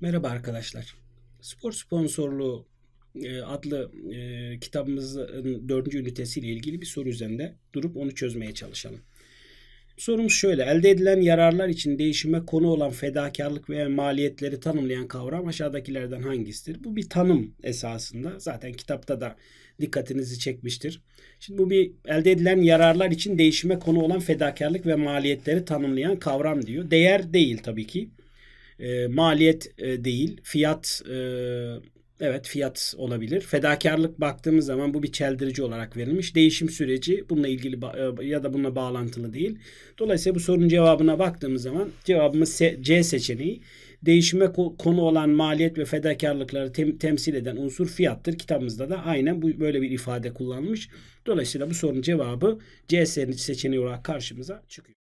Merhaba arkadaşlar. Spor sponsorluğu e, adlı e, kitabımızın dördüncü ünitesiyle ilgili bir soru üzerinde durup onu çözmeye çalışalım. Sorumuz şöyle. Elde edilen yararlar için değişime konu olan fedakarlık veya maliyetleri tanımlayan kavram aşağıdakilerden hangisidir? Bu bir tanım esasında. Zaten kitapta da dikkatinizi çekmiştir. Şimdi bu bir elde edilen yararlar için değişime konu olan fedakarlık ve maliyetleri tanımlayan kavram diyor. Değer değil tabii ki. E, maliyet e, değil, fiyat e, evet fiyat olabilir. Fedakarlık baktığımız zaman bu bir çeldirici olarak verilmiş. Değişim süreci bununla ilgili e, ya da bununla bağlantılı değil. Dolayısıyla bu sorunun cevabına baktığımız zaman cevabımız C seçeneği. Değişime konu olan maliyet ve fedakarlıkları tem temsil eden unsur fiyattır. Kitabımızda da aynen bu böyle bir ifade kullanmış. Dolayısıyla bu sorunun cevabı C seçeneği olarak karşımıza çıkıyor.